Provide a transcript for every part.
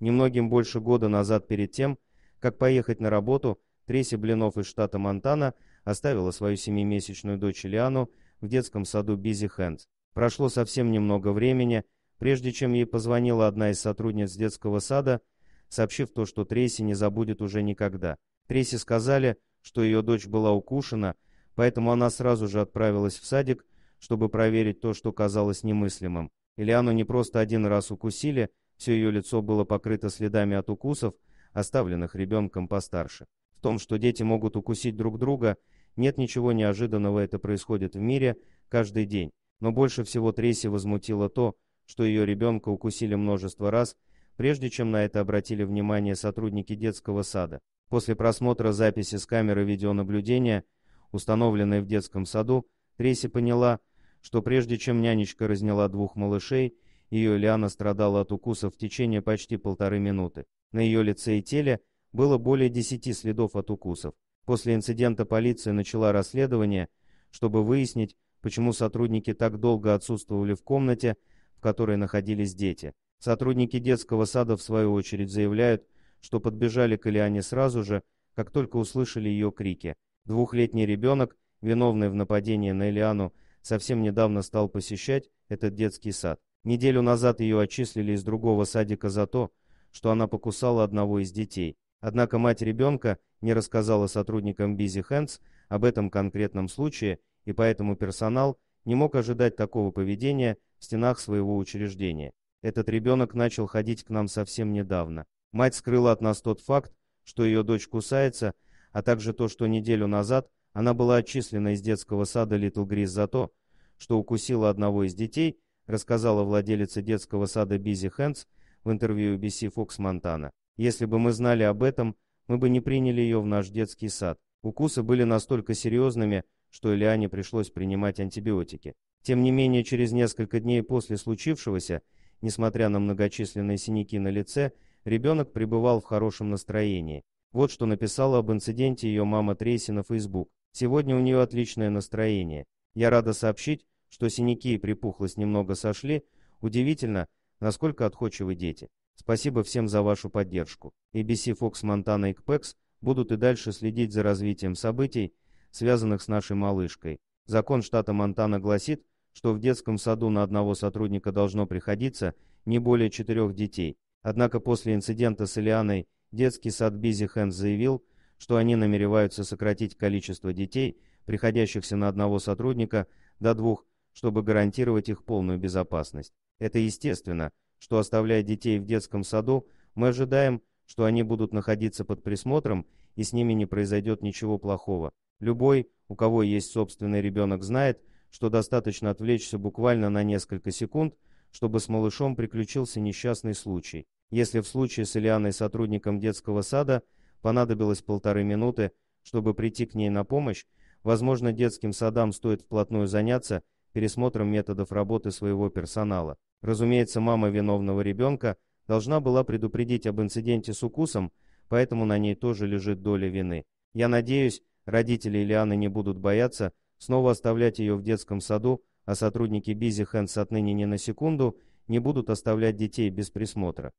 Немногим больше года назад перед тем, как поехать на работу, Треси Блинов из штата Монтана оставила свою семимесячную дочь Лиану в детском саду Бизи Хэнд. Прошло совсем немного времени, прежде чем ей позвонила одна из сотрудниц детского сада, сообщив то, что Треси не забудет уже никогда. Треси сказали, что ее дочь была укушена, поэтому она сразу же отправилась в садик, чтобы проверить то, что казалось немыслимым. Ильяну не просто один раз укусили, все ее лицо было покрыто следами от укусов, оставленных ребенком постарше. В том, что дети могут укусить друг друга, нет ничего неожиданного, это происходит в мире каждый день. Но больше всего Тресси возмутило то, что ее ребенка укусили множество раз, прежде чем на это обратили внимание сотрудники детского сада. После просмотра записи с камеры видеонаблюдения, установленной в детском саду, Тресси поняла, что прежде чем нянечка разняла двух малышей, ее Лиана страдала от укусов в течение почти полторы минуты. На ее лице и теле было более десяти следов от укусов. После инцидента полиция начала расследование, чтобы выяснить, почему сотрудники так долго отсутствовали в комнате, в которой находились дети. Сотрудники детского сада, в свою очередь, заявляют, что подбежали к Элиане сразу же, как только услышали ее крики. Двухлетний ребенок, виновный в нападении на Элиану, совсем недавно стал посещать этот детский сад. Неделю назад ее отчислили из другого садика за то, что она покусала одного из детей. Однако мать ребенка не рассказала сотрудникам Бизи Хэнс об этом конкретном случае, и поэтому персонал не мог ожидать такого поведения в стенах своего учреждения. Этот ребенок начал ходить к нам совсем недавно. Мать скрыла от нас тот факт, что ее дочь кусается, а также то, что неделю назад она была отчислена из детского сада Литл Грис за то, что укусила одного из детей рассказала владелица детского сада Бизи Хэнс в интервью BBC Fox Montana. Если бы мы знали об этом, мы бы не приняли ее в наш детский сад. Укусы были настолько серьезными, что Элиане пришлось принимать антибиотики. Тем не менее, через несколько дней после случившегося, несмотря на многочисленные синяки на лице, ребенок пребывал в хорошем настроении. Вот что написала об инциденте ее мама Трейси на Facebook. «Сегодня у нее отличное настроение. Я рада сообщить, что синяки и припухлость немного сошли, удивительно, насколько отходчивы дети. Спасибо всем за вашу поддержку. ABC Fox Montana и CPEX будут и дальше следить за развитием событий, связанных с нашей малышкой. Закон штата Монтана гласит, что в детском саду на одного сотрудника должно приходиться не более четырех детей. Однако после инцидента с Илианой детский сад Бизи Хэнс заявил, что они намереваются сократить количество детей, приходящихся на одного сотрудника, до двух, чтобы гарантировать их полную безопасность. Это естественно, что оставляя детей в детском саду, мы ожидаем, что они будут находиться под присмотром и с ними не произойдет ничего плохого. Любой, у кого есть собственный ребенок, знает, что достаточно отвлечься буквально на несколько секунд, чтобы с малышом приключился несчастный случай. Если в случае с Ильяной сотрудником детского сада понадобилось полторы минуты, чтобы прийти к ней на помощь, возможно, детским садам стоит вплотную заняться – пересмотром методов работы своего персонала. Разумеется, мама виновного ребенка должна была предупредить об инциденте с укусом, поэтому на ней тоже лежит доля вины. Я надеюсь, родители Ильяны не будут бояться снова оставлять ее в детском саду, а сотрудники Бизи Хэнс отныне ни на секунду не будут оставлять детей без присмотра.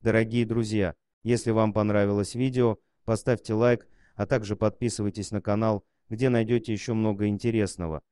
Дорогие друзья, если вам понравилось видео, поставьте лайк, а также подписывайтесь на канал, где найдете еще много интересного.